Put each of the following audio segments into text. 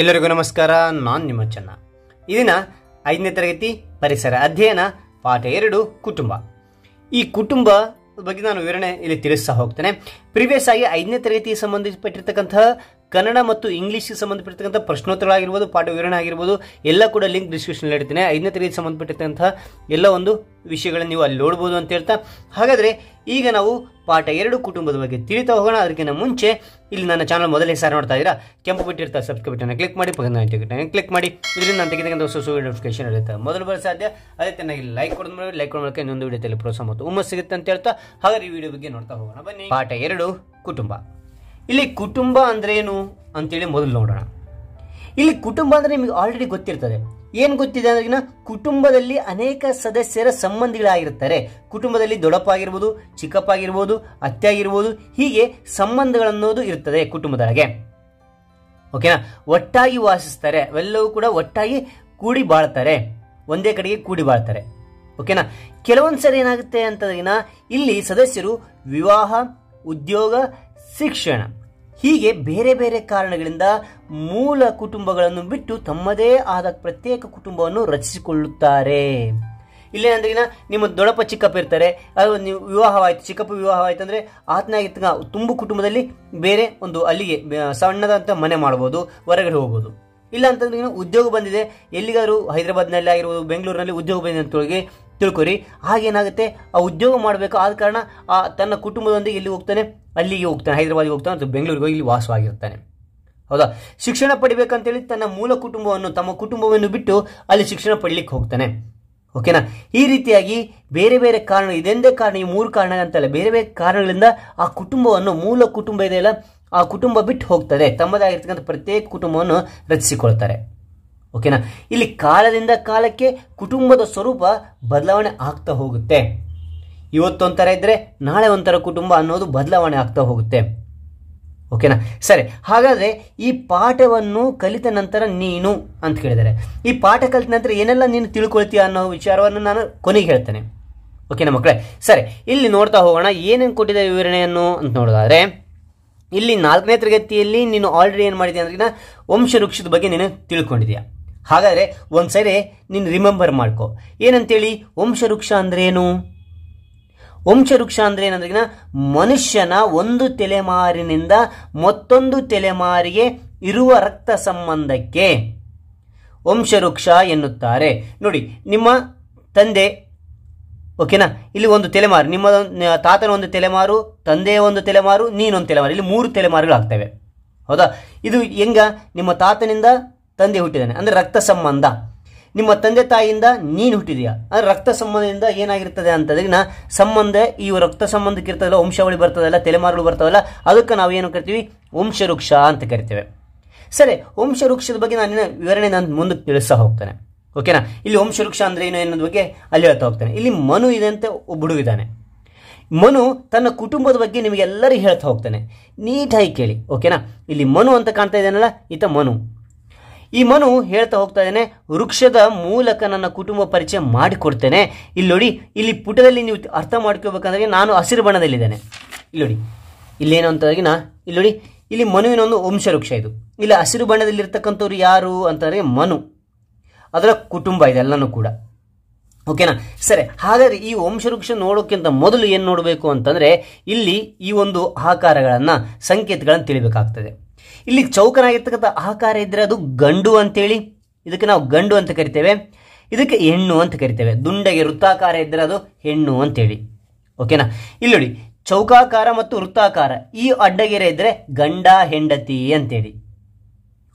ಎಲ್ಲರಿಗೂ ನಮಸ್ಕಾರ ನಾನು ನಿಮ್ಮ ಚೆನ್ನ ಇದನ್ನ ಐದನೇ ತರಗತಿ ಪರಿಸರ ಅಧ್ಯಯನ ಪಾಠ ಎರಡು ಕುಟುಂಬ ಈ ಕುಟುಂಬ ಬಗ್ಗೆ ನಾನು ವಿವರಣೆ ಇಲ್ಲಿ ತಿಳಿಸ್ತಾ ಹೋಗ್ತೇನೆ ಪ್ರಿವಿಯಸ್ ಆಗಿ ಐದನೇ ತರಗತಿಗೆ ಸಂಬಂಧಪಟ್ಟಿರ್ತಕ್ಕಂತಹ ಕನ್ನಡ ಮತ್ತು ಇಂಗ್ಲೀಷ್ಗೆ ಸಂಬಂಧಪಟ್ಟಿರ್ತಕ್ಕಂಥ ಆಗಿರ್ಬೋದು ಪಾಠ ವಿವರಣೆ ಆಗಿರ್ಬೋದು ಎಲ್ಲ ಕೂಡ ಲಿಂಕ್ ಡಿಸ್ಕ್ರಿಪ್ಷನ್ ಇಡ್ತೀನಿ ಐದನೇ ತರಗತಿ ಸಂಬಂಧಪಟ್ಟಿರ್ತಕ್ಕಂಥ ಎಲ್ಲ ಒಂದು ವಿಷಯಗಳನ್ನು ನೀವು ಅಲ್ಲಿ ನೋಡ್ಬೋದು ಅಂತ ಹೇಳ್ತಾ ಹಾಗಾದರೆ ಈಗ ನಾವು ಪಾಠ ಎರಡು ಕುಟುಂಬದ ಬಗ್ಗೆ ತಿಳಿತಾ ಹೋಗೋಣ ಅದಕ್ಕಿಂತ ಮುಂಚೆ ಇಲ್ಲಿ ನನ್ನ ಚಾನಲ್ ಮೊದಲೇ ಸಾರ್ ನೋಡ್ತಾ ಇದ್ದೀರಾ ಕೆಂಪು ಬಿಟ್ಟಿರ್ತಾ ಸಬ್ಸ್ಕ್ರೈಬ್ ಬಟನ್ ಕ್ಲಿಕ್ ಮಾಡಿ ಪಕ್ಕದ ಕ್ಲಿಕ್ ಮಾಡಿ ಇದರಿಂದ ನನ್ನ ತೆಗೆದಕ್ಕಂಥ ಹೊಸ ಹೊಸ ನೋಟಿಫಿಕೇಶನ್ ಇರುತ್ತೆ ಮೊದಲು ಬರೋ ಸಾಧ್ಯ ಅದೇ ತನ್ನ ಲೈಕ್ ಕೊಡೋದು ಮಾಡಿ ಲೈಕ್ ಮೂಲಕ ಇನ್ನೊಂದು ವಿಡಿಯೋದಲ್ಲಿ ಪ್ರೋತ್ಸಾಹ ಮತ್ತು ಉಮ್ಮ ಸಿಗುತ್ತೆ ಅಂತ ಹೇಳ್ತಾ ಹಾಗಾದ್ರೆ ಈ ವಿಡಿಯೋ ಬಗ್ಗೆ ನೋಡ್ತಾ ಹೋಗೋಣ ಬನ್ನಿ ಪಾಠ ಎರಡು ಕುಟುಂಬ ಇಲ್ಲಿ ಕುಟುಂಬ ಅಂದ್ರೇನು ಅಂತೇಳಿ ಮೊದಲು ನೋಡೋಣ ಇಲ್ಲಿ ಕುಟುಂಬ ಅಂದರೆ ನಿಮಗೆ ಆಲ್ರೆಡಿ ಗೊತ್ತಿರ್ತದೆ ಏನು ಗೊತ್ತಿದೆ ಅಂದ್ರೆ ಕುಟುಂಬದಲ್ಲಿ ಅನೇಕ ಸದಸ್ಯರ ಸಂಬಂಧಿಗಳಾಗಿರ್ತಾರೆ ಕುಟುಂಬದಲ್ಲಿ ದೊಡಪ್ಪ ಆಗಿರ್ಬೋದು ಚಿಕ್ಕಪ್ಪ ಆಗಿರ್ಬೋದು ಅತ್ತೆ ಆಗಿರ್ಬೋದು ಹೀಗೆ ಸಂಬಂಧಗಳನ್ನೋದು ಇರ್ತದೆ ಕುಟುಂಬದೊಳಗೆ ಓಕೆನಾ ಒಟ್ಟಾಗಿ ವಾಸಿಸ್ತಾರೆ ಅವೆಲ್ಲವೂ ಕೂಡ ಒಟ್ಟಾಗಿ ಕೂಡಿ ಬಾಳ್ತಾರೆ ಒಂದೇ ಕಡೆಗೆ ಕೂಡಿ ಬಾಳ್ತಾರೆ ಓಕೆನಾ ಕೆಲವೊಂದ್ಸರಿ ಏನಾಗುತ್ತೆ ಅಂತಂದ್ರೆ ಇಲ್ಲಿ ಸದಸ್ಯರು ವಿವಾಹ ಉದ್ಯೋಗ ಶಿಕ್ಷಣ ಹೀಗೆ ಬೇರೆ ಬೇರೆ ಕಾರಣಗಳಿಂದ ಮೂಲ ಕುಟುಂಬಗಳನ್ನು ಬಿಟ್ಟು ತಮ್ಮದೇ ಆದ ಪ್ರತ್ಯೇಕ ಕುಟುಂಬವನ್ನು ರಚಿಸಿಕೊಳ್ಳುತ್ತಾರೆ ಇಲ್ಲೇನಂದ್ರೆ ನಿಮ್ಮ ದೊಡ್ಡಪ್ಪ ಚಿಕ್ಕಪ್ಪ ಇರ್ತಾರೆ ಅದು ನೀವು ವಿವಾಹವಾಯಿತು ಚಿಕ್ಕಪ್ಪ ವಿವಾಹವಾಯಿತು ಅಂದರೆ ಆತನಾಗಿತ್ತ ತುಂಬು ಕುಟುಂಬದಲ್ಲಿ ಬೇರೆ ಒಂದು ಅಲ್ಲಿಗೆ ಸಣ್ಣದಂತ ಮನೆ ಮಾಡ್ಬೋದು ಹೊರಗಡೆ ಹೋಗ್ಬೋದು ಇಲ್ಲ ಅಂತಂದ್ರೆ ಉದ್ಯೋಗ ಬಂದಿದೆ ಎಲ್ಲಿಗಾದರೂ ಹೈದರಾಬಾದ್ನಲ್ಲಿ ಆಗಿರ್ಬೋದು ಬೆಂಗಳೂರಿನಲ್ಲಿ ಉದ್ಯೋಗ ಬಂದಿದೆ ಅಂತೊಳಗೆ ತಿಳ್ಕೊರಿ ಹಾಗೇನಾಗುತ್ತೆ ಆ ಉದ್ಯೋಗ ಮಾಡಬೇಕು ಆದ ಕಾರಣ ಆ ತನ್ನ ಕುಟುಂಬದೊಂದಿಗೆ ಎಲ್ಲಿ ಹೋಗ್ತಾನೆ ಅಲ್ಲಿಗೆ ಹೋಗ್ತಾನೆ ಹೈದರಾಬಾದಿಗೆ ಹೋಗ್ತಾನೆ ಅಥವಾ ಬೆಂಗಳೂರಿಗೆ ಹೋಗಿ ಇಲ್ಲಿ ವಾಸವಾಗಿರ್ತಾನೆ ಹೌದಾ ಶಿಕ್ಷಣ ಪಡಿಬೇಕಂತೇಳಿ ತನ್ನ ಮೂಲ ಕುಟುಂಬವನ್ನು ತಮ್ಮ ಕುಟುಂಬವನ್ನು ಬಿಟ್ಟು ಅಲ್ಲಿ ಶಿಕ್ಷಣ ಪಡಲಿಕ್ಕೆ ಹೋಗ್ತಾನೆ ಓಕೆನಾ ಈ ರೀತಿಯಾಗಿ ಬೇರೆ ಬೇರೆ ಕಾರಣ ಇದೆಂದೇ ಕಾರಣ ಈ ಮೂರು ಕಾರಣ ಅಂತಲ್ಲ ಬೇರೆ ಬೇರೆ ಕಾರಣಗಳಿಂದ ಆ ಕುಟುಂಬವನ್ನು ಮೂಲ ಕುಟುಂಬ ಇದೆಯಲ್ಲ ಆ ಕುಟುಂಬ ಬಿಟ್ಟು ಹೋಗ್ತದೆ ತಮ್ಮದಾಗಿರ್ತಕ್ಕಂಥ ಪ್ರತ್ಯೇಕ ಕುಟುಂಬವನ್ನು ರಚಿಸಿಕೊಳ್ತಾರೆ ಓಕೆನಾ ಇಲ್ಲಿ ಕಾಲದಿಂದ ಕಾಲಕ್ಕೆ ಕುಟುಂಬದ ಸ್ವರೂಪ ಬದಲಾವಣೆ ಆಗ್ತಾ ಹೋಗುತ್ತೆ ಇವತ್ತೊಂಥರ ಇದ್ದರೆ ನಾಳೆ ಒಂಥರ ಕುಟುಂಬ ಅನ್ನೋದು ಬದಲಾವಣೆ ಆಗ್ತಾ ಹೋಗುತ್ತೆ ಓಕೆನಾ ಸರಿ ಹಾಗಾದರೆ ಈ ಪಾಠವನ್ನು ಕಲಿತ ನಂತರ ನೀನು ಅಂತ ಕೇಳಿದರೆ ಈ ಪಾಠ ಕಲಿತ ನಂತರ ಏನೆಲ್ಲ ನೀನು ತಿಳ್ಕೊಳ್ತೀಯ ಅನ್ನೋ ವಿಚಾರವನ್ನು ನಾನು ಕೊನೆಗೆ ಹೇಳ್ತೇನೆ ಓಕೆನಾ ಮಕ್ಕಳೇ ಸರಿ ಇಲ್ಲಿ ನೋಡ್ತಾ ಹೋಗೋಣ ಏನೇನು ಕೊಟ್ಟಿದೆ ವಿವರಣೆಯನ್ನು ಅಂತ ನೋಡೋದಾದ್ರೆ ಇಲ್ಲಿ ನಾಲ್ಕನೇ ತರಗತಿಯಲ್ಲಿ ನೀನು ಆಲ್ರೆಡಿ ಏನು ಮಾಡಿದೆಯಾ ಅಂದ್ರೆ ವಂಶವೃಕ್ಷದ ಬಗ್ಗೆ ನೀನು ತಿಳ್ಕೊಂಡಿದ್ಯಾ ಹಾಗಾದರೆ ಒಂದ್ಸರಿ ನೀನು ರಿಮೆಂಬರ್ ಮಾಡ್ಕೊ ಏನಂತೇಳಿ ವಂಶವೃಕ್ಷ ಅಂದ್ರೇನು ಏನು ವಂಶವೃಕ್ಷ ಅಂದರೆ ಏನಂದ್ರೆ ಮನುಷ್ಯನ ಒಂದು ತಲೆಮಾರಿನಿಂದ ಮತ್ತೊಂದು ತಲೆಮಾರಿಗೆ ಇರುವ ರಕ್ತ ಸಂಬಂಧಕ್ಕೆ ವಂಶವೃಕ್ಷ ಎನ್ನುತ್ತಾರೆ ನೋಡಿ ನಿಮ್ಮ ತಂದೆ ಓಕೆನಾ ಇಲ್ಲಿ ಒಂದು ತಲೆಮಾರು ನಿಮ್ಮ ತಾತನ ಒಂದು ತಲೆಮಾರು ತಂದೆಯ ಒಂದು ತಲೆಮಾರು ನೀನೊಂದು ತಲೆಮಾರು ಇಲ್ಲಿ ಮೂರು ತಲೆಮಾರುಗಳು ಆಗ್ತವೆ ಹೌದಾ ಇದು ಹೆಂಗ ನಿಮ್ಮ ತಾತನಿಂದ ತಂದೆ ಹುಟ್ಟಿದ್ದಾನೆ ಅಂದರೆ ರಕ್ತ ಸಂಬಂಧ ನಿಮ್ಮ ತಂದೆ ತಾಯಿಯಿಂದ ನೀನು ಹುಟ್ಟಿದೆಯಾ ಅಂದರೆ ರಕ್ತ ಸಂಬಂಧದಿಂದ ಏನಾಗಿರ್ತದೆ ಅಂತಂದ್ರೆ ಸಂಬಂಧ ಈ ರಕ್ತ ಸಂಬಂಧಕ್ಕೆ ಇರ್ತದಲ್ಲ ವಂಶಾವಳಿ ಬರ್ತದಲ್ಲ ತಲೆಮಾರುಗಳು ಬರ್ತದಲ್ಲ ಅದಕ್ಕೆ ನಾವು ಏನು ಕರಿತೀವಿ ವಂಶವೃಕ್ಷ ಅಂತ ಕರಿತೇವೆ ಸರಿ ವಂಶವೃಕ್ಷದ ಬಗ್ಗೆ ನಾನು ವಿವರಣೆ ನಾನು ಮುಂದಕ್ಕೆ ತಿಳಿಸ್ತಾ ಹೋಗ್ತೇನೆ ಓಕೆನಾ ಇಲ್ಲಿ ವಂಶವೃಕ್ಷ ಅಂದ್ರೆ ಏನು ಎನ್ನೋದ್ ಬಗ್ಗೆ ಅಲ್ಲಿ ಹೇಳ್ತಾ ಹೋಗ್ತಾನೆ ಇಲ್ಲಿ ಮನು ಇದೆ ಅಂತ ಒಬ್ಬ ಹುಡುಗಿದ್ದಾನೆ ಮನು ತನ್ನ ಕುಟುಂಬದ ಬಗ್ಗೆ ನಿಮಗೆಲ್ಲರಿಗೂ ಹೇಳ್ತಾ ಹೋಗ್ತಾನೆ ನೀಟಾಗಿ ಕೇಳಿ ಓಕೆನಾ ಇಲ್ಲಿ ಮನು ಅಂತ ಕಾಣ್ತಾ ಇದ್ದಾನಲ್ಲ ಈತ ಮನು ಈ ಮನು ಹೇಳ್ತಾ ಹೋಗ್ತಾ ಇದ್ದಾನೆ ವೃಕ್ಷದ ಮೂಲಕ ನನ್ನ ಕುಟುಂಬ ಪರಿಚಯ ಮಾಡಿಕೊಡ್ತೇನೆ ಇಲ್ಲಿ ನೋಡಿ ಇಲ್ಲಿ ಪುಟದಲ್ಲಿ ನೀವು ಅರ್ಥ ಮಾಡ್ಕೋಬೇಕಂದ್ರೆ ನಾನು ಹಸಿರು ಬಣ್ಣದಲ್ಲಿದ್ದೇನೆ ಇಲ್ಲಿ ನೋಡಿ ಇಲ್ಲೇನು ನಾ ಇಲ್ಲಿ ನೋಡಿ ಇಲ್ಲಿ ಮನುವಿನ ಒಂದು ವಂಶ ವೃಕ್ಷ ಇದು ಇಲ್ಲಿ ಹಸಿರು ಬಣ್ಣದಲ್ಲಿರ್ತಕ್ಕಂಥವ್ರು ಯಾರು ಅಂತಂದರೆ ಮನು ಅದರ ಕುಟುಂಬ ಇದೆ ಎಲ್ಲನೂ ಕೂಡ ಓಕೆನಾ ಸರಿ ಹಾಗಾದ್ರೆ ಈ ವಂಶವೃಕ್ಷ ನೋಡೋಕ್ಕಿಂತ ಮೊದಲು ಏನು ನೋಡಬೇಕು ಅಂತಂದರೆ ಇಲ್ಲಿ ಈ ಒಂದು ಆಕಾರಗಳನ್ನು ಸಂಕೇತಗಳನ್ನು ತಿಳಿಬೇಕಾಗ್ತದೆ ಇಲ್ಲಿ ಚೌಕನಾಗಿರ್ತಕ್ಕಂಥ ಆಕಾರ ಇದ್ರೆ ಅದು ಗಂಡು ಅಂತೇಳಿ ಇದಕ್ಕೆ ನಾವು ಗಂಡು ಅಂತ ಕರಿತೇವೆ ಇದಕ್ಕೆ ಹೆಣ್ಣು ಅಂತ ಕರಿತೇವೆ ದುಂಡಗೆ ವೃತ್ತಾಕಾರ ಇದ್ರೆ ಅದು ಹೆಣ್ಣು ಅಂತೇಳಿ ಓಕೆನಾ ಇಲ್ಲಿ ನೋಡಿ ಚೌಕಾಕಾರ ಮತ್ತು ವೃತ್ತಾಕಾರ ಈ ಅಡ್ಡಗೆರೆ ಇದ್ರೆ ಗಂಡ ಹೆಂಡತಿ ಅಂತೇಳಿ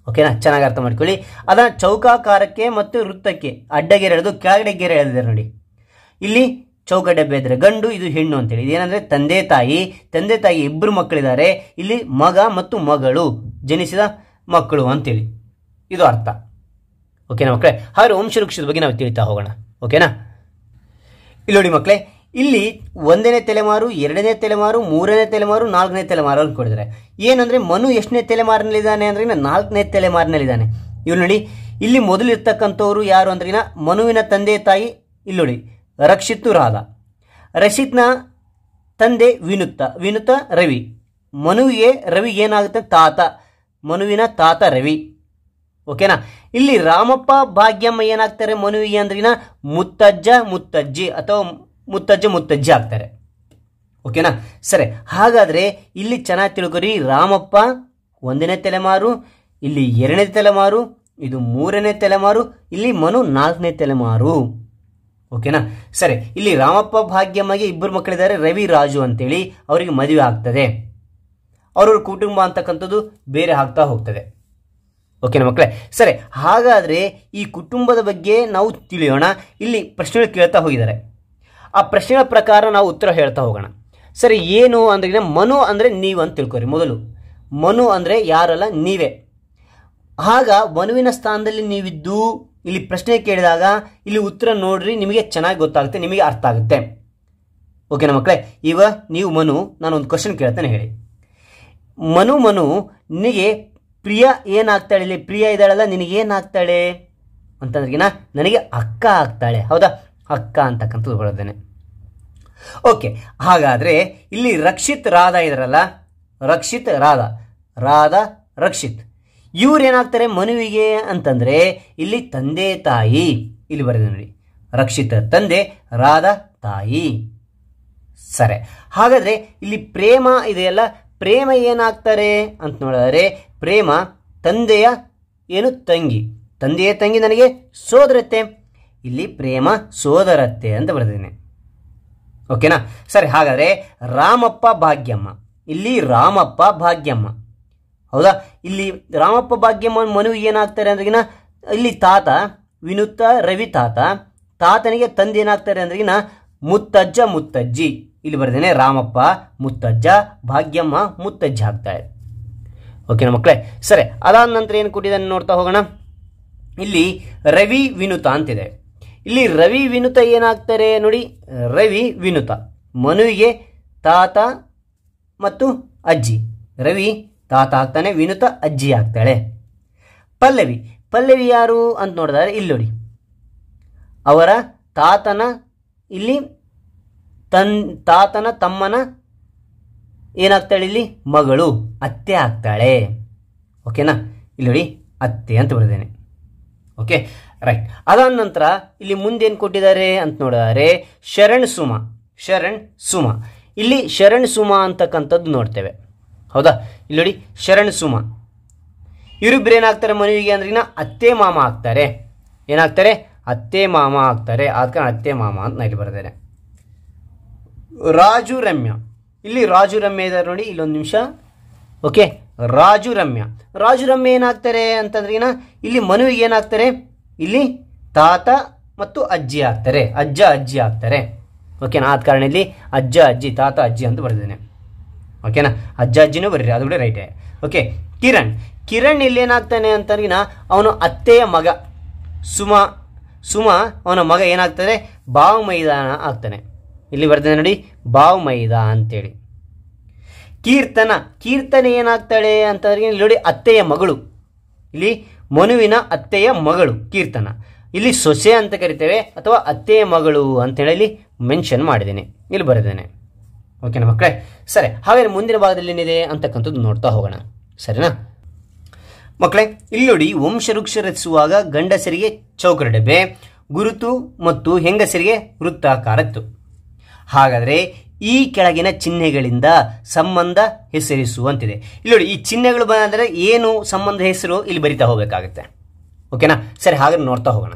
ಓಕೆನಾ ಚೆನ್ನಾಗಿ ಅರ್ಥ ಮಾಡ್ಕೊಳ್ಳಿ ಅದನ್ನ ಚೌಕಾಕಾರಕ್ಕೆ ಮತ್ತು ವೃತ್ತಕ್ಕೆ ಅಡ್ಡಗೆರೆ ಹೇಳೋದು ಕೆಳಗಡೆ ಗೆರೆ ನೋಡಿ ಇಲ್ಲಿ ಚೌಕಟ್ಟೆ ಬೇದ್ರೆ ಗಂಡು ಇದು ಹೆಣ್ಣು ಅಂತೇಳಿ ಇದೇನಂದ್ರೆ ತಂದೆ ತಾಯಿ ತಂದೆ ತಾಯಿ ಇಬ್ಬರು ಮಕ್ಕಳಿದ್ದಾರೆ ಇಲ್ಲಿ ಮಗ ಮತ್ತು ಮಗಳು ಜನಿಸಿದ ಮಕ್ಕಳು ಅಂತೇಳಿ ಇದು ಅರ್ಥ ಓಕೆನಾ ಮಕ್ಕಳೇ ಹಾಗೆ ವಂಶವೃಕ್ಷದ ಬಗ್ಗೆ ನಾವು ತಿಳಿತಾ ಹೋಗೋಣ ಓಕೆನಾ ಇಲ್ಲಿ ಮಕ್ಕಳೇ ಇಲ್ಲಿ ಒಂದನೇ ತಲೆಮಾರು ಎರಡನೇ ತಲೆಮಾರು ಮೂರನೇ ತಲೆಮಾರು ನಾಲ್ಕನೇ ತಲೆಮಾರು ಅಂದ್ಕೊಂಡಿದ್ದಾರೆ ಏನಂದ್ರೆ ಮನು ಎಷ್ಟನೇ ತಲೆಮಾರಿನಲ್ಲಿದ್ದಾನೆ ಅಂದ್ರೆ ನಾಲ್ಕನೇ ತಲೆಮಾರಿನಲ್ಲಿದ್ದಾನೆ ಇವ್ರು ನೋಡಿ ಇಲ್ಲಿ ಮೊದಲು ಇರ್ತಕ್ಕಂಥವ್ರು ಯಾರು ಅಂದ್ರೆ ಮನುವಿನ ತಂದೆ ತಾಯಿ ಇಲ್ಲಿ ರಾಧ ರಶೀದ್ನ ತಂದೆ ವಿನುತ್ತ ವಿನುತ್ತ ರವಿ ಮನುವಿಗೆ ರವಿ ಏನಾಗುತ್ತೆ ತಾತ ಮನುವಿನ ತಾತ ರವಿ ಓಕೆನಾ ಇಲ್ಲಿ ರಾಮಪ್ಪ ಭಾಗ್ಯಮ್ಮ ಏನಾಗ್ತಾರೆ ಮನುವಿಗೆ ಅಂದ್ರಿನ ಮುತ್ತಜ್ಜ ಮುತ್ತಜ್ಜಿ ಅಥವಾ ಮುತ್ತಜ್ಜ ಮುತ್ತಜ್ಜಿ ಆಗ್ತಾರೆ ಓಕೆನಾ ಸರಿ ಹಾಗಾದರೆ ಇಲ್ಲಿ ಚೆನ್ನಾಗಿ ತಿಳ್ಕೊರಿ ರಾಮಪ್ಪ ಒಂದನೇ ತಲೆಮಾರು ಇಲ್ಲಿ ಎರಡನೇ ತಲೆಮಾರು ಇದು ಮೂರನೇ ತಲೆಮಾರು ಇಲ್ಲಿ ಮನು ನಾಲ್ಕನೇ ತಲೆಮಾರು ಓಕೆನಾ ಸರಿ ಇಲ್ಲಿ ರಾಮಪ್ಪ ಭಾಗ್ಯಮ್ಮಗೆ ಇಬ್ಬರು ಮಕ್ಕಳಿದ್ದಾರೆ ರವಿ ರಾಜು ಅಂತೇಳಿ ಅವರಿಗೆ ಮದುವೆ ಆಗ್ತದೆ ಅವರವ್ರ ಕುಟುಂಬ ಅಂತಕ್ಕಂಥದ್ದು ಬೇರೆ ಆಗ್ತಾ ಹೋಗ್ತದೆ ಓಕೆನಾ ಮಕ್ಕಳೇ ಸರಿ ಹಾಗಾದರೆ ಈ ಕುಟುಂಬದ ಬಗ್ಗೆ ನಾವು ತಿಳಿಯೋಣ ಇಲ್ಲಿ ಪ್ರಶ್ನೆಗಳು ಕೇಳ್ತಾ ಹೋಗಿದ್ದಾರೆ ಆ ಪ್ರಶ್ನೆಗಳ ಪ್ರಕಾರ ನಾವು ಉತ್ತರ ಹೇಳ್ತಾ ಹೋಗೋಣ ಸರಿ ಏನು ಅಂದ್ರೆ ಮನು ಅಂದರೆ ನೀವು ಅಂತ ತಿಳ್ಕೊರಿ ಮೊದಲು ಮನು ಅಂದರೆ ಯಾರಲ್ಲ ನೀವೇ ಆಗ ಮನುವಿನ ಸ್ಥಾನದಲ್ಲಿ ನೀವಿದ್ದು ಇಲ್ಲಿ ಪ್ರಶ್ನೆ ಕೇಳಿದಾಗ ಇಲ್ಲಿ ಉತ್ತರ ನೋಡ್ರಿ ನಿಮಗೆ ಚೆನ್ನಾಗಿ ಗೊತ್ತಾಗುತ್ತೆ ನಿಮಗೆ ಅರ್ಥ ಆಗುತ್ತೆ ಓಕೆನಾ ಮಕ್ಕಳೇ ಈಗ ನೀವು ಮನು ನಾನು ಒಂದು ಕ್ವಶನ್ ಕೇಳ್ತಾನೆ ಹೇಳಿ ಮನು ಮನು ನಿನಗೆ ಪ್ರಿಯ ಏನಾಗ್ತಾಳೆ ಇಲ್ಲಿ ಪ್ರಿಯ ಇದ್ದಾಳಲ್ಲ ನಿನಗೇನಾಗ್ತಾಳೆ ಅಂತಂದ್ರಿಗಿನ ನನಗೆ ಅಕ್ಕ ಆಗ್ತಾಳೆ ಹೌದಾ ಅಕ್ಕ ಅಂತಕ್ಕಂಥದ್ದು ಬರೋದೇನೆ ಓಕೆ ಹಾಗಾದರೆ ಇಲ್ಲಿ ರಕ್ಷಿತ್ ರಾಧಾ ಇದ್ರಲ್ಲ ರಕ್ಷಿತ್ ರಾಧಾ ರಾಧಾ ರಕ್ಷಿತ್ ಏನಾಗ್ತಾರೆ ಮನುವಿಗೆ ಅಂತಂದ್ರೆ ಇಲ್ಲಿ ತಂದೆ ತಾಯಿ ಇಲ್ಲಿ ಬರೆದ ನೋಡಿ ರಕ್ಷಿತ ತಂದೆ ರಾಧ ತಾಯಿ ಸರಿ ಹಾಗಾದರೆ ಇಲ್ಲಿ ಪ್ರೇಮ ಇದೆಯಲ್ಲ ಪ್ರೇಮ ಏನಾಗ್ತಾರೆ ಅಂತ ನೋಡಿದರೆ ಪ್ರೇಮ ತಂದೆಯ ಏನು ತಂಗಿ ತಂದೆಯ ತಂಗಿ ನನಗೆ ಸೋದರತ್ತೆ ಇಲ್ಲಿ ಪ್ರೇಮ ಸೋದರತ್ತೆ ಅಂತ ಬರೆದಿದ್ದೇನೆ ಓಕೆನಾ ಸರಿ ಹಾಗಾದರೆ ರಾಮಪ್ಪ ಭಾಗ್ಯಮ್ಮ ಇಲ್ಲಿ ರಾಮಪ್ಪ ಭಾಗ್ಯಮ್ಮ ಹೌದಾ ಇಲ್ಲಿ ರಾಮಪ್ಪ ಭಾಗ್ಯ ಮನುವಿ ಏನಾಗ್ತಾರೆ ಅಂದ್ರಗಿನ ಇಲ್ಲಿ ತಾತ ವಿನುತ್ತ ರವಿ ತಾತ ತಾತನಿಗೆ ತಂದೆ ಏನಾಗ್ತಾರೆ ಅಂದ್ರಗಿನ ಮುತ್ತಜ್ಜ ಮುತ್ತಜ್ಜಿ ಇಲ್ಲಿ ಬರ್ದೇನೆ ರಾಮಪ್ಪ ಮುತ್ತಜ್ಜ ಭಾಗ್ಯಮ್ಮ ಮುತ್ತಜ್ಜ ಇದೆ ಓಕೆನಾ ಮಕ್ಕಳೇ ಸರಿ ಅದಾದ ನಂತರ ಏನು ಕೊಟ್ಟಿದ್ದಾನೆ ನೋಡ್ತಾ ಹೋಗೋಣ ಇಲ್ಲಿ ರವಿ ವಿನುತ ಅಂತಿದೆ ಇಲ್ಲಿ ರವಿ ವಿನುತ ಏನಾಗ್ತಾರೆ ನೋಡಿ ರವಿ ವಿನುತ ಮನುವಿಗೆ ತಾತ ಮತ್ತು ಅಜ್ಜಿ ರವಿ ತಾತ ಆಗ್ತಾನೆ ವಿನುತ ಅಜ್ಜಿ ಆಗ್ತಾಳೆ ಪಲ್ಲವಿ ಪಲ್ಲವಿ ಯಾರು ಅಂತ ನೋಡಿದಾರೆ ಇಲ್ಲಿ ನೋಡಿ ಅವರ ತಾತನ ಇಲ್ಲಿ ತನ್ ತಾತನ ತಮ್ಮನ ಏನಾಗ್ತಾಳೆ ಇಲ್ಲಿ ಮಗಳು ಅತ್ತೆ ಆಗ್ತಾಳೆ ಓಕೆನಾ ಇಲ್ಲಿ ನೋಡಿ ಅತ್ತೆ ಅಂತ ಬರೆದೇನೆ ಓಕೆ ರೈಟ್ ಅದಾದ ನಂತರ ಇಲ್ಲಿ ಮುಂದೇನು ಕೊಟ್ಟಿದ್ದಾರೆ ಅಂತ ನೋಡಿದರೆ ಶರಣ್ ಸುಮ ಶರಣ್ ಸುಮ ಇಲ್ಲಿ ಶರಣ್ ಸುಮ ಅಂತಕ್ಕಂಥದ್ದು ನೋಡ್ತೇವೆ ಹೌದಾ ಇಲ್ಲಿ ನೋಡಿ ಶರಣ್ ಸುಮ ಇವರಿಬ್ಬರು ಏನಾಗ್ತಾರೆ ಮನುವಿಗೆ ಅಂದ್ರೆ ಅತ್ತೆ ಮಾಮ ಆಗ್ತಾರೆ ಏನಾಗ್ತಾರೆ ಅತ್ತೆ ಮಾಮ ಆಗ್ತಾರೆ ಆದ ಕಾರಣ ಅತ್ತೆ ಮಾಮ ಅಂತ ನಾನು ಇಲ್ಲಿ ಬರ್ತಾರೆ ರಾಜು ರಮ್ಯ ಇಲ್ಲಿ ರಾಜು ರಮ್ಯ ಇದ್ದಾರೆ ನೋಡಿ ಇಲ್ಲೊಂದು ನಿಮಿಷ ಓಕೆ ರಾಜು ರಮ್ಯ ರಾಜು ರಮ್ಯ ಏನಾಗ್ತಾರೆ ಅಂತಂದ್ರೆ ಇಲ್ಲಿ ಮನುವಿಗೆ ಏನಾಗ್ತಾರೆ ಇಲ್ಲಿ ತಾತ ಮತ್ತು ಅಜ್ಜಿ ಆಗ್ತಾರೆ ಅಜ್ಜ ಅಜ್ಜಿ ಆಗ್ತಾರೆ ಓಕೆನಾ ಆದ ಕಾರಣ ಇಲ್ಲಿ ಅಜ್ಜ ಅಜ್ಜಿ ತಾತ ಅಜ್ಜಿ ಅಂತ ಬರೆದಿದ್ದೇನೆ ಓಕೆನಾ ಅಜ್ಜ ಅಜ್ಜಿನೂ ಬರ್ರಿ ಅದು ಕೂಡ ರೈಟೇ ಓಕೆ ಕಿರಣ್ ಕಿರಣ್ ಇಲ್ಲೇನಾಗ್ತಾನೆ ಅಂತಂದ್ರಿನ ಅವನು ಅತ್ತೆಯ ಮಗ ಸುಮ ಸುಮ ಅವನ ಮಗ ಏನಾಗ್ತದೆ ಬಾವು ಮೈದಾನ ಆಗ್ತಾನೆ ಇಲ್ಲಿ ಬರ್ತದೆ ನೋಡಿ ಬಾವು ಮೈದ ಅಂತೇಳಿ ಕೀರ್ತನ ಕೀರ್ತನೆ ಏನಾಗ್ತಾಳೆ ಅಂತಂದ್ರೆ ಇಲ್ಲಿ ನೋಡಿ ಅತ್ತೆಯ ಮಗಳು ಇಲ್ಲಿ ಮನುವಿನ ಅತ್ತೆಯ ಮಗಳು ಕೀರ್ತನ ಇಲ್ಲಿ ಸೊಸೆ ಅಂತ ಕರಿತೇವೆ ಅಥವಾ ಅತ್ತೆಯ ಮಗಳು ಅಂತೇಳಿ ಇಲ್ಲಿ ಮೆನ್ಷನ್ ಮಾಡಿದ್ದೇನೆ ಇಲ್ಲಿ ಬರೆದೇನೆ ಓಕೆನಾ ಮಕ್ಕಳೇ ಸರಿ ಹಾಗಾದ್ರೆ ಮುಂದಿನ ಭಾಗದಲ್ಲಿ ಏನಿದೆ ಅಂತಕ್ಕಂಥದ್ದು ನೋಡ್ತಾ ಹೋಗೋಣ ಸರಿನಾ ಮಕ್ಕಳೇ ಇಲ್ಲಿ ನೋಡಿ ವಂಶವೃಕ್ಷ ರಚಿಸುವಾಗ ಗಂಡಸರಿಗೆ ಚೌಕರ ಡಬ್ಬೆ ಗುರುತು ಮತ್ತು ಹೆಂಗಸರಿಗೆ ವೃತ್ತಾಕಾರತ್ತು ಹಾಗಾದರೆ ಈ ಕೆಳಗಿನ ಚಿಹ್ನೆಗಳಿಂದ ಸಂಬಂಧ ಹೆಸರಿಸುವಂತಿದೆ ಇಲ್ಲಿ ನೋಡಿ ಈ ಚಿಹ್ನೆಗಳು ಬಂದರೆ ಏನು ಸಂಬಂಧ ಹೆಸರು ಇಲ್ಲಿ ಬರಿತಾ ಹೋಗಬೇಕಾಗುತ್ತೆ ಓಕೆನಾ ಸರಿ ಹಾಗಾದ್ರೆ ನೋಡ್ತಾ ಹೋಗೋಣ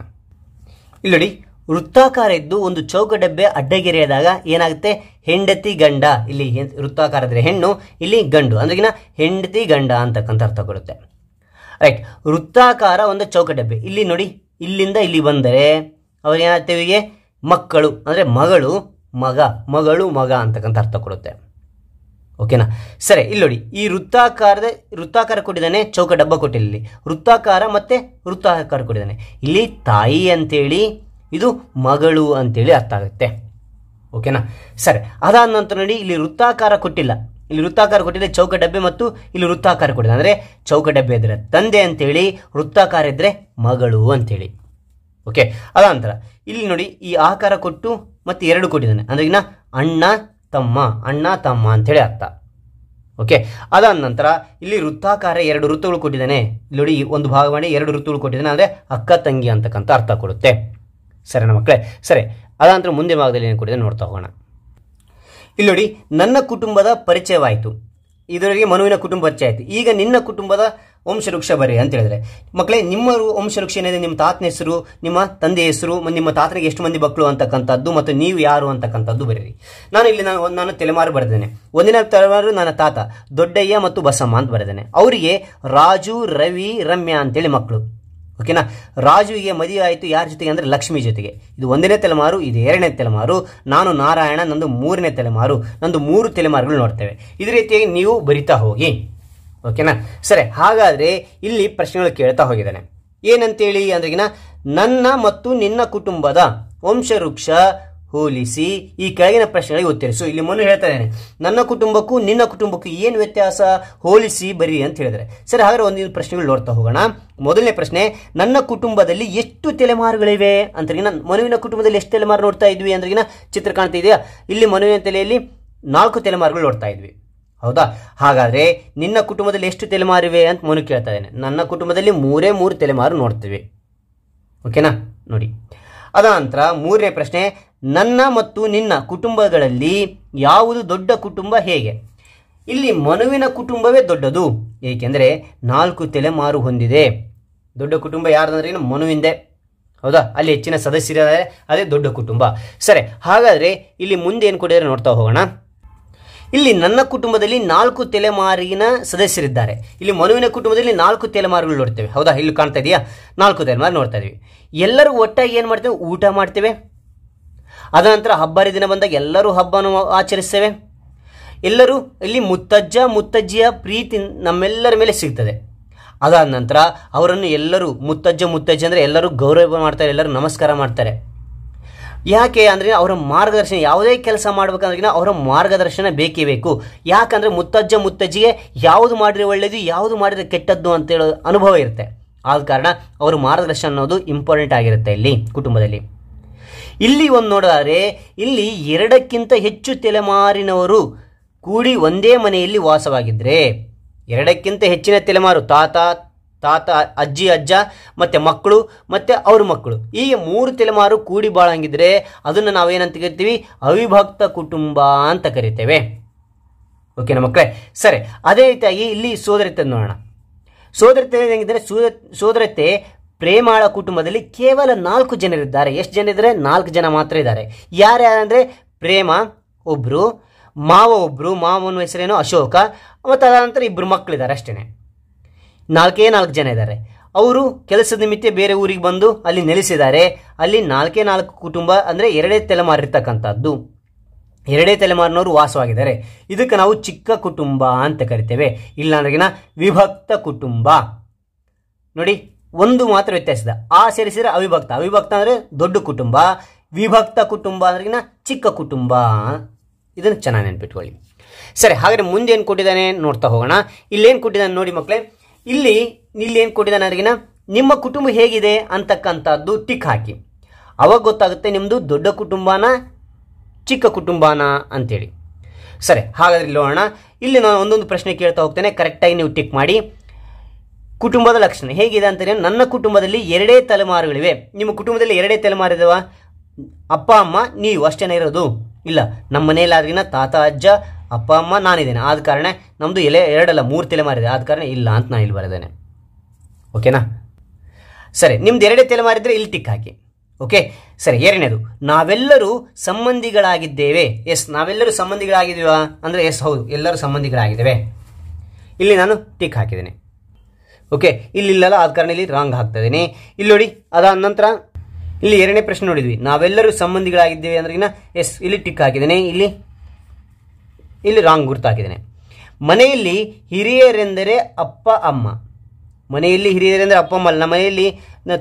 ಇಲ್ಲಿ ನೋಡಿ ವೃತ್ತಾಕಾರ ಇದ್ದು ಒಂದು ಚೌಕ ಡಬ್ಬೆ ಅಡ್ಡಗೆರೆಯಾದಾಗ ಏನಾಗುತ್ತೆ ಹೆಂಡತಿ ಗಂಡ ಇಲ್ಲಿ ವೃತ್ತಾಕಾರ ಅಂದರೆ ಹೆಣ್ಣು ಇಲ್ಲಿ ಗಂಡು ಅಂದ್ರಗಿನ ಹೆಂಡತಿ ಗಂಡ ಅಂತಕ್ಕಂಥ ಅರ್ಥ ಕೊಡುತ್ತೆ ರೈಟ್ ವೃತ್ತಾಕಾರ ಒಂದು ಚೌಕ ಡಬ್ಬೆ ಇಲ್ಲಿ ನೋಡಿ ಇಲ್ಲಿಂದ ಇಲ್ಲಿ ಬಂದರೆ ಅವ್ರು ಹೀಗೆ ಮಕ್ಕಳು ಅಂದರೆ ಮಗಳು ಮಗ ಮಗಳು ಮಗ ಅಂತಕ್ಕಂಥ ಅರ್ಥ ಕೊಡುತ್ತೆ ಓಕೆನಾ ಸರಿ ಇಲ್ಲಿ ನೋಡಿ ಈ ವೃತ್ತಾಕಾರದ ವೃತ್ತಾಕಾರ ಕೊಟ್ಟಿದ್ದಾನೆ ಚೌಕ ಡಬ್ಬ ಕೊಟ್ಟಿಲ್ಲ ವೃತ್ತಾಕಾರ ಮತ್ತು ವೃತ್ತಾಕಾರ ಕೊಟ್ಟಿದ್ದಾನೆ ಇಲ್ಲಿ ತಾಯಿ ಅಂತೇಳಿ ಇದು ಮಗಳು ಅಂತೇಳಿ ಅರ್ಥ ಆಗುತ್ತೆ ಓಕೆನಾ ಸರಿ ಅದಾದ ನಂತರ ನೋಡಿ ಇಲ್ಲಿ ವೃತ್ತಾಕಾರ ಕೊಟ್ಟಿಲ್ಲ ಇಲ್ಲಿ ವೃತ್ತಾಕಾರ ಕೊಟ್ಟಿದೆ ಚೌಕ ಡಬ್ಬೆ ಮತ್ತು ಇಲ್ಲಿ ವೃತ್ತಾಕಾರ ಕೊಟ್ಟಿದೆ ಅಂದರೆ ಚೌಕ ಡಬ್ಬೆ ಇದ್ರೆ ತಂದೆ ಅಂತೇಳಿ ವೃತ್ತಾಕಾರ ಇದ್ದರೆ ಮಗಳು ಅಂತೇಳಿ ಓಕೆ ಅದ ನಂತರ ಇಲ್ಲಿ ನೋಡಿ ಈ ಆಕಾರ ಕೊಟ್ಟು ಮತ್ತು ಎರಡು ಕೊಟ್ಟಿದ್ದಾನೆ ಅಂದ್ರೆ ಅಣ್ಣ ತಮ್ಮ ಅಣ್ಣ ತಮ್ಮ ಅಂತೇಳಿ ಅರ್ಥ ಓಕೆ ಅದಾದ ನಂತರ ಇಲ್ಲಿ ವೃತ್ತಾಕಾರ ಎರಡು ಋತುಗಳು ಕೊಟ್ಟಿದ್ದಾನೆ ಇಲ್ಲಿ ನೋಡಿ ಒಂದು ಭಾಗ ಎರಡು ಋತುಗಳು ಕೊಟ್ಟಿದ್ದಾನೆ ಅಂದರೆ ಅಕ್ಕ ತಂಗಿ ಅಂತಕ್ಕಂಥ ಅರ್ಥ ಕೊಡುತ್ತೆ ಸರಿನ ಮಕ್ಕಳೇ ಸರಿ ಅದಾದ್ರೆ ಮುಂದಿನ ಭಾಗದಲ್ಲಿ ಏನು ಕೂಡ ನೋಡ್ತಾ ಹೋಗೋಣ ಇಲ್ಲಿ ನೋಡಿ ನನ್ನ ಕುಟುಂಬದ ಪರಿಚಯವಾಯಿತು ಇದರೊಳಗೆ ಮನುವಿನ ಕುಟುಂಬ ಪರಿಚಯ ಆಯಿತು ಈಗ ನಿನ್ನ ಕುಟುಂಬದ ವಂಶವೃಕ್ಷ ಬರೀ ಅಂತ ಹೇಳಿದ್ರೆ ಮಕ್ಕಳೇ ನಿಮ್ಮ ವಂಶವೃಕ್ಷ ಏನಿದೆ ನಿಮ್ಮ ತಾತನ ಹೆಸರು ನಿಮ್ಮ ತಂದೆ ಹೆಸರು ನಿಮ್ಮ ತಾತನಿಗೆ ಎಷ್ಟು ಮಂದಿ ಮಕ್ಕಳು ಅಂತಕ್ಕಂಥದ್ದು ಮತ್ತು ನೀವು ಯಾರು ಅಂತಕ್ಕಂಥದ್ದು ಬರೀರಿ ನಾನು ಇಲ್ಲಿ ನಾನು ನಾನು ತಲೆಮಾರು ಬರೆದೇನೆ ಒಂದಿನ ತಲೆಮಾರು ನನ್ನ ತಾತ ದೊಡ್ಡಯ್ಯ ಮತ್ತು ಬಸಮ್ಮ ಅಂತ ಬರೆದೇನೆ ಅವರಿಗೆ ರಾಜು ರವಿ ರಮ್ಯಾ ಅಂತೇಳಿ ಮಕ್ಕಳು ಓಕೆನಾ ರಾಜುವಿಗೆ ಮದುವೆ ಆಯಿತು ಯಾರ ಜೊತೆಗೆ ಅಂದರೆ ಲಕ್ಷ್ಮಿ ಜೊತೆಗೆ ಇದು ಒಂದನೇ ತಲೆಮಾರು ಇದು ಎರಡನೇ ತಲೆಮಾರು ನಾನು ನಾರಾಯಣ ನಂದು ಮೂರನೇ ತಲೆಮಾರು ನಂದು ಮೂರು ತಲೆಮಾರುಗಳು ನೋಡ್ತೇವೆ ಇದೇ ರೀತಿಯಾಗಿ ನೀವು ಬರಿತಾ ಹೋಗಿ ಓಕೆನಾ ಸರಿ ಹಾಗಾದರೆ ಇಲ್ಲಿ ಪ್ರಶ್ನೆಗಳು ಕೇಳ್ತಾ ಹೋಗಿದ್ದಾನೆ ಏನಂತೇಳಿ ಅಂದ್ರೆಗಿನ ನನ್ನ ಮತ್ತು ನಿನ್ನ ಕುಟುಂಬದ ವಂಶವೃಕ್ಷ ಹೋಲಿಸಿ ಈ ಕೆಳಗಿನ ಪ್ರಶ್ನೆಗಳಿಗೆ ಉತ್ತರಿಸು ಇಲ್ಲಿ ಮೊನ್ನೆ ಹೇಳ್ತಾ ಇದ್ದೇನೆ ನನ್ನ ಕುಟುಂಬಕ್ಕೂ ನಿನ್ನ ಕುಟುಂಬಕ್ಕೂ ಏನು ವ್ಯತ್ಯಾಸ ಹೋಲಿಸಿ ಬರಿ ಅಂತ ಹೇಳಿದರೆ ಸರಿ ಹಾಗಾದ್ರೆ ಒಂದಿನ ಪ್ರಶ್ನೆಗಳು ನೋಡ್ತಾ ಹೋಗೋಣ ಮೊದಲನೇ ಪ್ರಶ್ನೆ ನನ್ನ ಕುಟುಂಬದಲ್ಲಿ ಎಷ್ಟು ತಲೆಮಾರುಗಳಿವೆ ಅಂತ ಮನುವಿನ ಕುಟುಂಬದಲ್ಲಿ ಎಷ್ಟು ತಲೆಮಾರು ನೋಡ್ತಾ ಇದ್ವಿ ಅಂದ್ರಿಗಿನ ಚಿತ್ರ ಕಾಣ್ತಾ ಇದೆಯಾ ಇಲ್ಲಿ ಮನುವಿನ ತಲೆಯಲ್ಲಿ ನಾಲ್ಕು ತಲೆಮಾರುಗಳು ನೋಡ್ತಾ ಇದ್ವಿ ಹೌದಾ ಹಾಗಾದ್ರೆ ನಿನ್ನ ಕುಟುಂಬದಲ್ಲಿ ಎಷ್ಟು ತಲೆಮಾರಿವೆ ಅಂತ ಮನು ಕೇಳ್ತಾ ಇದ್ದೇನೆ ನನ್ನ ಕುಟುಂಬದಲ್ಲಿ ಮೂರೇ ಮೂರು ತಲೆಮಾರು ನೋಡ್ತೇವೆ ಓಕೆನಾ ನೋಡಿ ಅದ ನಂತರ ಮೂರನೇ ಪ್ರಶ್ನೆ ನನ್ನ ಮತ್ತು ನಿನ್ನ ಕುಟುಂಬಗಳಲ್ಲಿ ಯಾವುದು ದೊಡ್ಡ ಕುಟುಂಬ ಹೇಗೆ ಇಲ್ಲಿ ಮನುವಿನ ಕುಟುಂಬವೇ ದೊಡ್ಡದು ಏಕೆಂದರೆ ನಾಲ್ಕು ತಲೆಮಾರು ಹೊಂದಿದೆ ದೊಡ್ಡ ಕುಟುಂಬ ಯಾರಂದ್ರೆ ಏನು ಮನುವಿಂದೆ ಹೌದಾ ಅಲ್ಲಿ ಹೆಚ್ಚಿನ ಸದಸ್ಯರಿದ್ದಾರೆ ಅದೇ ದೊಡ್ಡ ಕುಟುಂಬ ಸರಿ ಹಾಗಾದರೆ ಇಲ್ಲಿ ಮುಂದೆ ಏನು ಕೊಡಿದರೆ ನೋಡ್ತಾ ಹೋಗೋಣ ಇಲ್ಲಿ ನನ್ನ ಕುಟುಂಬದಲ್ಲಿ ನಾಲ್ಕು ತಲೆಮಾರಿನ ಸದಸ್ಯರಿದ್ದಾರೆ ಇಲ್ಲಿ ಮನುವಿನ ಕುಟುಂಬದಲ್ಲಿ ನಾಲ್ಕು ತಲೆಮಾರುಗಳು ನೋಡ್ತೇವೆ ಹೌದಾ ಇಲ್ಲಿ ಕಾಣ್ತಾ ಇದೆಯಾ ನಾಲ್ಕು ತಲೆಮಾರು ನೋಡ್ತಾ ಇದೀವಿ ಎಲ್ಲರೂ ಒಟ್ಟಾಗಿ ಏನು ಮಾಡ್ತೇವೆ ಊಟ ಮಾಡ್ತೇವೆ ಅದ ನಂತರ ಹಬ್ಬ ಹರಿದಿನ ಬಂದಾಗ ಎಲ್ಲರೂ ಹಬ್ಬವನ್ನು ಆಚರಿಸ್ತೇವೆ ಎಲ್ಲರೂ ಇಲ್ಲಿ ಮುತ್ತಜ್ಜ ಮುತ್ತಜ್ಜಿಯ ಪ್ರೀತಿ ನಮ್ಮೆಲ್ಲರ ಮೇಲೆ ಸಿಗ್ತದೆ ಅದಾದ ನಂತರ ಅವರನ್ನು ಎಲ್ಲರೂ ಮುತ್ತಜ್ಜ ಮುತ್ತಜ್ಜ ಅಂದರೆ ಎಲ್ಲರೂ ಗೌರವ ಮಾಡ್ತಾರೆ ಎಲ್ಲರೂ ನಮಸ್ಕಾರ ಮಾಡ್ತಾರೆ ಯಾಕೆ ಅಂದರೆ ಅವರ ಮಾರ್ಗದರ್ಶನ ಯಾವುದೇ ಕೆಲಸ ಮಾಡಬೇಕಂದ್ರೆ ಅವರ ಮಾರ್ಗದರ್ಶನ ಬೇಕೇ ಬೇಕು ಯಾಕಂದರೆ ಮುತ್ತಜ್ಜ ಮುತ್ತಜ್ಜಿಗೆ ಯಾವುದು ಮಾಡಿದರೆ ಒಳ್ಳೆಯದು ಯಾವುದು ಮಾಡಿದರೆ ಕೆಟ್ಟದ್ದು ಅಂತೇಳೋ ಅನುಭವ ಇರುತ್ತೆ ಆದ ಕಾರಣ ಅವರ ಮಾರ್ಗದರ್ಶನ ಅನ್ನೋದು ಇಂಪಾರ್ಟೆಂಟ್ ಆಗಿರುತ್ತೆ ಇಲ್ಲಿ ಕುಟುಂಬದಲ್ಲಿ ಇಲ್ಲಿ ಒಂದು ನೋಡಿದರೆ ಇಲ್ಲಿ ಎರಡಕ್ಕಿಂತ ಹೆಚ್ಚು ತಲೆಮಾರಿನವರು ಕೂಡಿ ಒಂದೇ ಮನೆಯಲ್ಲಿ ವಾಸವಾಗಿದ್ದರೆ ಎರಡಕ್ಕಿಂತ ಹೆಚ್ಚಿನ ತಲೆಮಾರು ತಾತ ತಾತ ಅಜ್ಜಿ ಅಜ್ಜ ಮತ್ತು ಮಕ್ಕಳು ಮತ್ತು ಅವ್ರ ಮಕ್ಕಳು ಈ ಮೂರು ತಲೆಮಾರು ಕೂಡಿ ಬಾಳಂಗಿದ್ರೆ ಅದನ್ನು ನಾವೇನಂತ ಕರಿತೀವಿ ಅವಿಭಕ್ತ ಕುಟುಂಬ ಅಂತ ಕರಿತೇವೆ ಓಕೆನಾ ಮಕ್ಕಳೇ ಸರಿ ಅದೇ ರೀತಿಯಾಗಿ ಇಲ್ಲಿ ಸೋದರತೆ ನೋಡೋಣ ಸೋದರತೆ ಹೆಂಗಿದ್ರೆ ಸೋದರತೆ ಪ್ರೇಮಾಳ ಕುಟುಂಬದಲ್ಲಿ ಕೇವಲ ನಾಲ್ಕು ಜನರಿದ್ದಾರೆ ಎಷ್ಟು ಜನ ಇದ್ದಾರೆ ನಾಲ್ಕು ಜನ ಮಾತ್ರ ಇದ್ದಾರೆ ಯಾರ್ಯಾರಂದರೆ ಪ್ರೇಮ ಒಬ್ಬರು ಮಾವ ಒಬ್ಬರು ಮಾವನ ಹೆಸರೇನು ಅಶೋಕ ಮತ್ತು ಅದಾದ ನಂತರ ಇಬ್ಬರು ಮಕ್ಕಳಿದ್ದಾರೆ ಅಷ್ಟೇ ನಾಲ್ಕೇ ನಾಲ್ಕು ಜನ ಇದ್ದಾರೆ ಅವರು ಕೆಲಸದ ನಿಮಿತ್ತ ಬೇರೆ ಊರಿಗೆ ಬಂದು ಅಲ್ಲಿ ನೆಲೆಸಿದ್ದಾರೆ ಅಲ್ಲಿ ನಾಲ್ಕೇ ನಾಲ್ಕು ಕುಟುಂಬ ಅಂದರೆ ಎರಡೇ ಇರ್ತಕ್ಕಂಥದ್ದು ಎರಡೇ ತಲೆಮಾರಿನವರು ವಾಸವಾಗಿದ್ದಾರೆ ಇದಕ್ಕೆ ನಾವು ಚಿಕ್ಕ ಕುಟುಂಬ ಅಂತ ಕರಿತೇವೆ ಅಂದ್ರೆ ವಿಭಕ್ತ ಕುಟುಂಬ ನೋಡಿ ಒಂದು ಮಾತ್ರ ವ್ಯತ್ಯಾಸದ ಆ ಸೇರಿಸಿದ್ರೆ ಅವಿಭಕ್ತ ಅವಿಭಕ್ತ ಅಂದರೆ ದೊಡ್ಡ ಕುಟುಂಬ ವಿಭಕ್ತ ಕುಟುಂಬ ಅಂದ್ರಿಗಿನ ಚಿಕ್ಕ ಕುಟುಂಬ ಇದನ್ನು ಚೆನ್ನಾಗಿ ನೆನ್ಪಿಟ್ಕೊಳ್ಳಿ ಸರಿ ಹಾಗಾದ್ರೆ ಮುಂದೆ ಏನು ಕೊಟ್ಟಿದ್ದಾನೆ ನೋಡ್ತಾ ಹೋಗೋಣ ಇಲ್ಲೇನು ಕೊಟ್ಟಿದ್ದಾನೆ ನೋಡಿ ಮಕ್ಕಳೇ ಇಲ್ಲಿ ಇಲ್ಲಿ ಏನು ಕೊಟ್ಟಿದ್ದಾನೆ ಅದ್ರಿಗಿನ ನಿಮ್ಮ ಕುಟುಂಬ ಹೇಗಿದೆ ಅಂತಕ್ಕಂಥದ್ದು ಟಿಕ್ ಹಾಕಿ ಅವಾಗ ಗೊತ್ತಾಗುತ್ತೆ ನಿಮ್ಮದು ದೊಡ್ಡ ಕುಟುಂಬನ ಚಿಕ್ಕ ಕುಟುಂಬನ ಅಂತೇಳಿ ಸರಿ ಹಾಗಾದ್ರೆ ನೋಡೋಣ ಇಲ್ಲಿ ನಾನು ಒಂದೊಂದು ಪ್ರಶ್ನೆ ಕೇಳ್ತಾ ಹೋಗ್ತೇನೆ ಕರೆಕ್ಟಾಗಿ ನೀವು ಟಿಕ್ ಮಾಡಿ ಕುಟುಂಬದ ಲಕ್ಷಣ ಹೇಗಿದೆ ಅಂತಂದ್ರೆ ನನ್ನ ಕುಟುಂಬದಲ್ಲಿ ಎರಡೇ ತಲೆಮಾರುಗಳಿವೆ ನಿಮ್ಮ ಕುಟುಂಬದಲ್ಲಿ ಎರಡೇ ಇದಾವ ಅಪ್ಪ ಅಮ್ಮ ನೀವು ಅಷ್ಟೇನೇ ಇರೋದು ಇಲ್ಲ ನಮ್ಮ ಮನೆಯಲ್ಲಾದ್ರಿನ ತಾತ ಅಜ್ಜ ಅಪ್ಪ ಅಮ್ಮ ನಾನಿದ್ದೇನೆ ಆದ ಕಾರಣ ನಮ್ಮದು ಎಲೆ ಎರಡಲ್ಲ ಮೂರು ತಲೆಮಾರಿದೆ ಆದ ಕಾರಣ ಇಲ್ಲ ಅಂತ ನಾನು ಇಲ್ಲಿ ಬರೆದೇನೆ ಓಕೆನಾ ಸರಿ ನಿಮ್ದು ಎರಡೇ ತಲೆಮಾರಿದ್ರೆ ಇಲ್ಲಿ ಟಿಕ್ ಹಾಕಿ ಓಕೆ ಸರಿ ಎರಡನೇದು ನಾವೆಲ್ಲರೂ ಸಂಬಂಧಿಗಳಾಗಿದ್ದೇವೆ ಎಸ್ ನಾವೆಲ್ಲರೂ ಸಂಬಂಧಿಗಳಾಗಿದ್ದೀವ ಅಂದರೆ ಎಸ್ ಹೌದು ಎಲ್ಲರೂ ಸಂಬಂಧಿಗಳಾಗಿದ್ದೇವೆ ಇಲ್ಲಿ ನಾನು ಟಿಕ್ ಹಾಕಿದ್ದೇನೆ ಓಕೆ ಇಲ್ಲಿಲ್ಲಲ್ಲ ಆದ ಕಾರಣ ಇಲ್ಲಿ ರಾಂಗ್ ಹಾಕ್ತಾ ಇಲ್ಲಿ ನೋಡಿ ಅದಾದ ನಂತರ ಇಲ್ಲಿ ಎರಡನೇ ಪ್ರಶ್ನೆ ನೋಡಿದ್ವಿ ನಾವೆಲ್ಲರೂ ಸಂಬಂಧಿಗಳಾಗಿದ್ದೇವೆ ಏನ ಎಸ್ ಇಲ್ಲಿ ಟಿಕ್ ಹಾಕಿದ್ದೇನೆ ಇಲ್ಲಿ ಇಲ್ಲಿ ರಾಂಗ್ ಗುರ್ತು ಹಾಕಿದ್ದೇನೆ ಮನೆಯಲ್ಲಿ ಹಿರಿಯರೆಂದರೆ ಅಪ್ಪ ಅಮ್ಮ ಮನೆಯಲ್ಲಿ ಹಿರಿಯರೆಂದರೆ ಅಪ್ಪ ಅಮ್ಮ ಅಲ್ಲ ನಮ್ಮ ಮನೆಯಲ್ಲಿ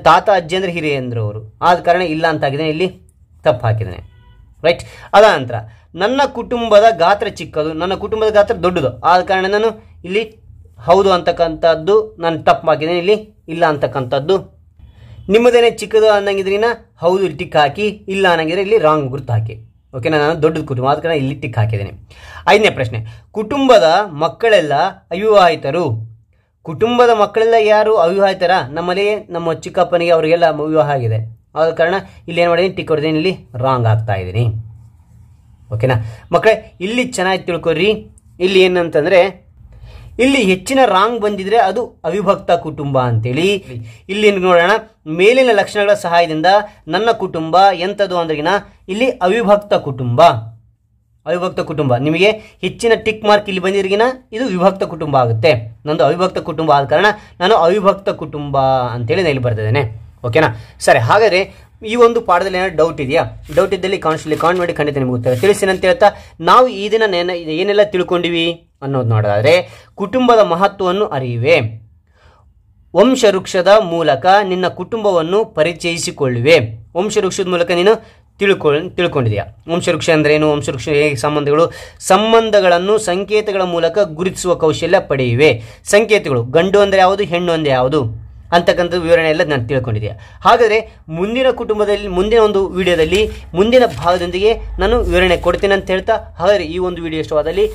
ತಾತ ಅಜ್ಜಿ ಅಂದರೆ ಹಿರಿಯ ಅವರು ಆದ ಕಾರಣ ಇಲ್ಲ ಅಂತ ಹಾಕಿದ್ದೇನೆ ಇಲ್ಲಿ ತಪ್ಪು ಹಾಕಿದ್ದೇನೆ ರೈಟ್ ಅದ ನಂತರ ನನ್ನ ಕುಟುಂಬದ ಗಾತ್ರ ಚಿಕ್ಕದು ನನ್ನ ಕುಟುಂಬದ ಗಾತ್ರ ದೊಡ್ಡದು ಆದ ಕಾರಣ ನಾನು ಇಲ್ಲಿ ಹೌದು ಅಂತಕ್ಕಂಥದ್ದು ನಾನು ತಪ್ಪು ಹಾಕಿದ್ದೀನಿ ಇಲ್ಲಿ ಇಲ್ಲ ಅಂತಕ್ಕಂಥದ್ದು ನಿಮ್ಮದೇನೆ ಚಿಕ್ಕದು ಅನ್ನಂಗಿದ್ರಿನ ಹೌದು ಇಲ್ಲಿ ಟಿಕ್ ಹಾಕಿ ಇಲ್ಲ ಅನ್ನಂಗಿದ್ರೆ ಇಲ್ಲಿ ರಾಂಗ್ ಗುರುತು ಹಾಕಿ ಓಕೆನಾ ನಾನು ದೊಡ್ಡದು ಕುಟುಂಬ ಆದ ಕಾರಣ ಇಲ್ಲಿ ಟಿಕ್ ಹಾಕಿದ್ದೀನಿ ಐದನೇ ಪ್ರಶ್ನೆ ಕುಟುಂಬದ ಮಕ್ಕಳೆಲ್ಲ ಅವಿವಾಹಿತರು ಕುಟುಂಬದ ಮಕ್ಕಳೆಲ್ಲ ಯಾರು ಅವಿವಾಹಿತರ ನಮ್ಮಲ್ಲಿ ನಮ್ಮ ಚಿಕ್ಕಪ್ಪನಿಗೆ ಅವರಿಗೆಲ್ಲ ವಿವಾಹ ಆಗಿದೆ ಆದ ಕಾರಣ ಇಲ್ಲಿ ಏನು ಮಾಡಿದೀನಿ ಟಿಕ್ ಹೊಡೆದೇನೆ ಇಲ್ಲಿ ರಾಂಗ್ ಆಗ್ತಾ ಇದ್ದೀನಿ ಓಕೆನಾ ಮಕ್ಕಳೇ ಇಲ್ಲಿ ಚೆನ್ನಾಗಿ ತಿಳ್ಕೊರಿ ಇಲ್ಲಿ ಏನಂತಂದರೆ ಇಲ್ಲಿ ಹೆಚ್ಚಿನ ರಾಂಗ್ ಬಂದಿದ್ರೆ ಅದು ಅವಿಭಕ್ತ ಕುಟುಂಬ ಅಂತೇಳಿ ಇಲ್ಲಿ ನೋಡೋಣ ಮೇಲಿನ ಲಕ್ಷಣಗಳ ಸಹಾಯದಿಂದ ನನ್ನ ಕುಟುಂಬ ಎಂಥದ್ದು ಅಂದ್ರಗಿನ ಇಲ್ಲಿ ಅವಿಭಕ್ತ ಕುಟುಂಬ ಅವಿಭಕ್ತ ಕುಟುಂಬ ನಿಮಗೆ ಹೆಚ್ಚಿನ ಟಿಕ್ ಮಾರ್ಕ್ ಇಲ್ಲಿ ಬಂದಿರಗಿನ ಇದು ವಿಭಕ್ತ ಕುಟುಂಬ ಆಗುತ್ತೆ ನಂದು ಅವಿಭಕ್ತ ಕುಟುಂಬ ಆದ ಕಾರಣ ನಾನು ಅವಿಭಕ್ತ ಕುಟುಂಬ ಅಂತೇಳಿ ನಾನು ಇಲ್ಲಿ ಬರ್ತಿದ್ದೇನೆ ಓಕೆನಾ ಸರಿ ಹಾಗಾದರೆ ಈ ಒಂದು ಪಾಠದಲ್ಲಿ ಏನಾದ್ರು ಡೌಟ್ ಇದೆಯಾ ಡೌಟ್ ಇದ್ದಲ್ಲಿ ಕಾನ್ಸ್ಟಲ್ಲಿ ಕಾನ್ ಮಾಡಿ ಖಂಡಿತ ನಿಮಗೆ ಉತ್ತರ ತಿಳಿಸಿನಂತ ಹೇಳ್ತಾ ನಾವು ಈ ದಿನ ಏನೆಲ್ಲ ತಿಳ್ಕೊಂಡಿವಿ ಅನ್ನೋದು ನೋಡೋದಾದರೆ ಕುಟುಂಬದ ಮಹತ್ವವನ್ನು ಅರಿಯುವೆ ವಂಶವೃಕ್ಷದ ಮೂಲಕ ನಿನ್ನ ಕುಟುಂಬವನ್ನು ಪರಿಚಯಿಸಿಕೊಳ್ಳುವೆ ವಂಶವೃಕ್ಷದ ಮೂಲಕ ನೀನು ತಿಳ್ಕೊ ತಿಳ್ಕೊಂಡಿದೆಯಾ ವಂಶವೃಕ್ಷ ಏನು ವಂಶವೃಕ್ಷ ಹೇಗೆ ಸಂಬಂಧಗಳು ಸಂಬಂಧಗಳನ್ನು ಸಂಕೇತಗಳ ಮೂಲಕ ಗುರುತಿಸುವ ಕೌಶಲ್ಯ ಪಡೆಯುವೆ ಸಂಕೇತಗಳು ಗಂಡು ಅಂದರೆ ಯಾವುದು ಹೆಣ್ಣು ಅಂದರೆ ಯಾವುದು ಅಂತಕ್ಕಂಥ ವಿವರಣೆ ಎಲ್ಲ ನಾನು ತಿಳ್ಕೊಂಡಿದ್ದೆ ಹಾಗಾದರೆ ಮುಂದಿನ ಕುಟುಂಬದಲ್ಲಿ ಮುಂದಿನ ಒಂದು ವಿಡಿಯೋದಲ್ಲಿ ಮುಂದಿನ ಭಾಗದೊಂದಿಗೆ ನಾನು ವಿವರಣೆ ಕೊಡ್ತೀನಿ ಅಂತ ಹೇಳ್ತಾ ಹಾಗಾದರೆ ಈ ಒಂದು ವಿಡಿಯೋ ಇಷ್ಟವಾದಲ್ಲಿ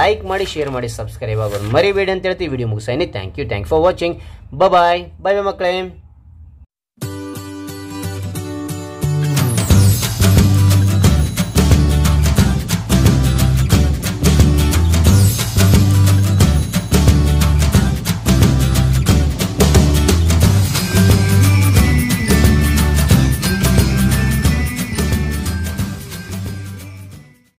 ಲೈಕ್ ಮಾಡಿ ಶೇರ್ ಮಾಡಿ ಸಬ್ಸ್ಕ್ರೈಬ್ ಆಗೋದು ಮರಿಬೇಡಿ ಅಂತ ಹೇಳ್ತೀವಿ ವಿಡಿಯೋ ಮುಗಿಸೇನೆ thank you thank for watching bye bye bye ಮಕ್ಕಳೇ